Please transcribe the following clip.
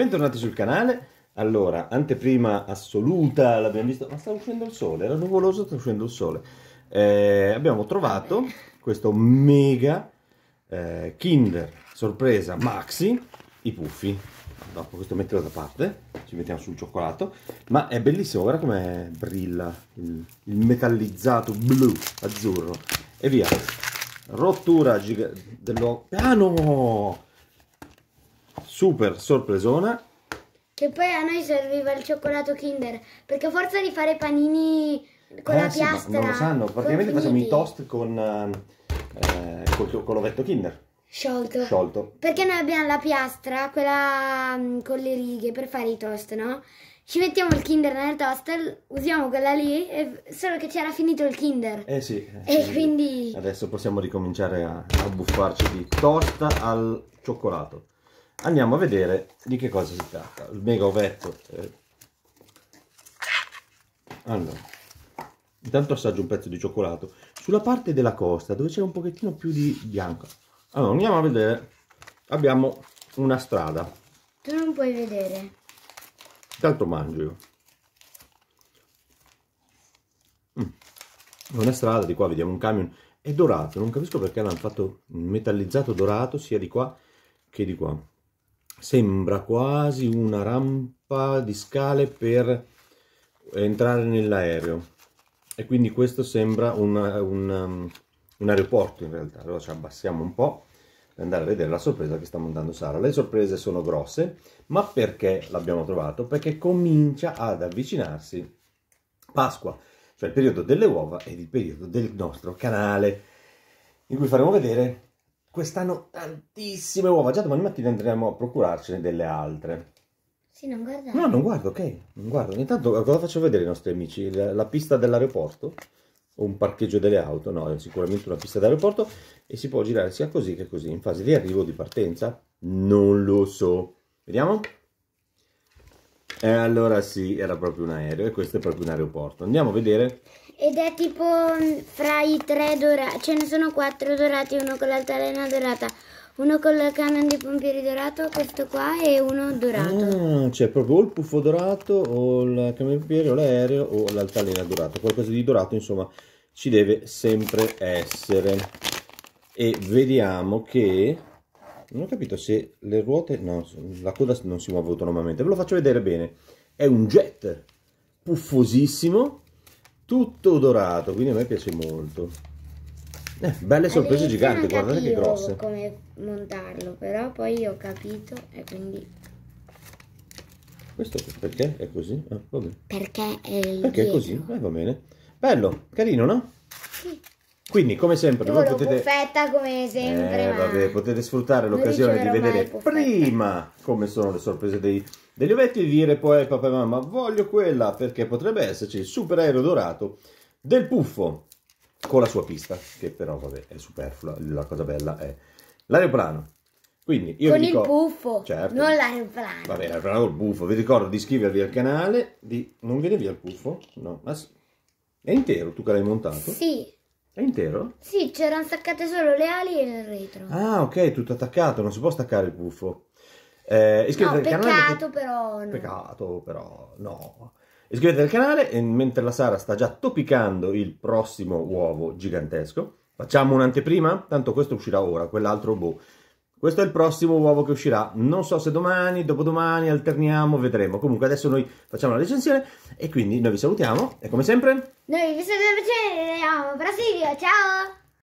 bentornati sul canale. Allora, anteprima assoluta, l'abbiamo visto, ma sta uscendo il sole, era nuvoloso, sta uscendo il sole. Eh, abbiamo trovato questo mega eh, Kinder sorpresa Maxi, i puffi. Dopo questo metterlo da parte, ci mettiamo sul cioccolato, ma è bellissimo, guarda come brilla il, il metallizzato blu, azzurro. E via, rottura giga- dell'occhio. Ah no! super sorpresona. Che poi a noi serviva il cioccolato Kinder, perché forza di fare panini con eh, la sì, piastra. Non lo sanno, praticamente facciamo i toast con, eh, col, con l'ovetto Kinder. Sciolto. Sciolto. Perché noi abbiamo la piastra, quella mm, con le righe per fare i toast, no? Ci mettiamo il Kinder nel toast, usiamo quella lì, e... solo che c'era finito il Kinder. Eh sì. Eh e sì. quindi... Adesso possiamo ricominciare a, a buffarci di toast al cioccolato andiamo a vedere di che cosa si tratta. Il mega ovetto. Eh. Ah, allora, intanto assaggio un pezzo di cioccolato. Sulla parte della costa, dove c'è un pochettino più di bianco. Allora, andiamo a vedere. Abbiamo una strada. Tu non puoi vedere. Intanto mangio io. Mm. Una strada, di qua vediamo un camion. È dorato, non capisco perché l'hanno fatto metallizzato dorato sia di qua che di qua sembra quasi una rampa di scale per entrare nell'aereo e quindi questo sembra una, una, um, un aeroporto in realtà allora ci abbassiamo un po' per andare a vedere la sorpresa che sta montando Sara le sorprese sono grosse ma perché l'abbiamo trovato? perché comincia ad avvicinarsi Pasqua cioè il periodo delle uova ed il periodo del nostro canale in cui faremo vedere quest'anno tantissime uova. Già domani mattina andremo a procurarcene delle altre. Sì, non guardare. No, non guardo, ok. Non guardo. Intanto eh, cosa faccio vedere ai nostri amici? La, la pista dell'aeroporto? O un parcheggio delle auto? No, è sicuramente una pista dell'aeroporto e si può girare sia così che così. In fase di arrivo o di partenza? Non lo so. Vediamo? Eh, allora sì, era proprio un aereo e questo è proprio un aeroporto. Andiamo a vedere. Ed è tipo mm, fra i tre dorati, ce ne sono quattro dorati, uno con l'altalena dorata, uno con il camion di pompieri dorato, questo qua e uno dorato. Ah, cioè proprio o il puffo dorato o il camion di pompieri o l'aereo o l'altalena dorata. Qualcosa di dorato insomma ci deve sempre essere. E vediamo che non ho capito se le ruote no la coda non si muove autonomamente ve lo faccio vedere bene è un jet puffosissimo tutto dorato quindi a me piace molto eh, belle sorprese giganti guardate che grosse come montarlo però poi ho capito e quindi questo perché è così? Ah, perché è, perché è così? Eh, va bene bello carino no? Quindi, come sempre, voi potete... buffetta come sempre, eh, ma... vabbè, potete sfruttare l'occasione di vedere prima come sono le sorprese dei, degli ovetti e dire poi al papà e mamma voglio quella perché potrebbe esserci il super aereo dorato del puffo con la sua pista, che però, vabbè, è superflua, la cosa bella è l'aeroplano. Quindi io con ricordo... il buffo, certo. non l'aeroplano. Vabbè, l'aeroplano col buffo. Vi ricordo di iscrivervi al canale, di... Non viene via il buffo? No, ma... È intero, tu che l'hai montato? Sì. È intero? Sì, c'erano staccate solo le ali e il retro. Ah, ok, tutto attaccato, non si può staccare il puffo. Eh, iscrivetevi no, al canale. Peccato, però. No. Peccato, però, no. Iscrivetevi al canale e mentre la Sara sta già topicando il prossimo uovo gigantesco, facciamo un'anteprima? Tanto questo uscirà ora, quell'altro boh. Questo è il prossimo uovo che uscirà. Non so se domani, dopodomani, alterniamo, vedremo. Comunque adesso noi facciamo la recensione e quindi noi vi salutiamo e come sempre... Noi vi salutiamo, Brasilio, ciao!